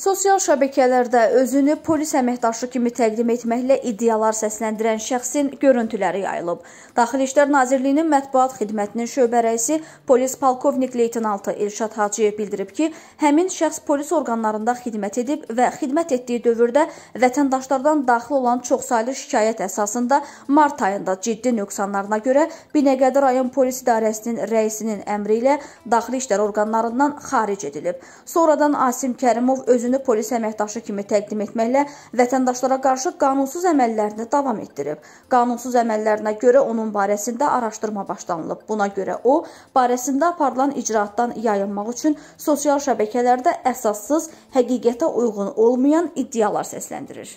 Sosial şəbəkələrdə özünü polis əməkdaşı kimi təqdim etməklə iddialar səsləndirən şəxsin görüntüləri yayılıb. Daxili İşlər Nazirliyinin mətbuat xidmətinin şöbə rəisi polis polkovnik leytenantı Elşad Hacıyev bildirib ki, həmin şəxs polis orqanlarında xidmət edib və xidmət etdiyi dövrdə vətəndaşlardan daxil olan çoxsaylı şikayət əsasında mart ayında ciddi nöqsanlarına görə Binəqədi rayon polis idarəsinin rəisinin əmri ilə daxili işlər orqanlarından xaric edilib. Sonradan Asim Kərimov özünü özünü polis əməkdaşı kimi təqdim etməklə vətəndaşlara qarşı qanunsuz əməllərini davam etdirib. Qanunsuz əməllərinə görə onun barəsində araşdırma başlanılıb. Buna görə o, barəsində aparılan icraatdan yayınmaq üçün sosial şəbəkələrdə əsassız, həqiqətə uyğun olmayan iddialar səsləndirir.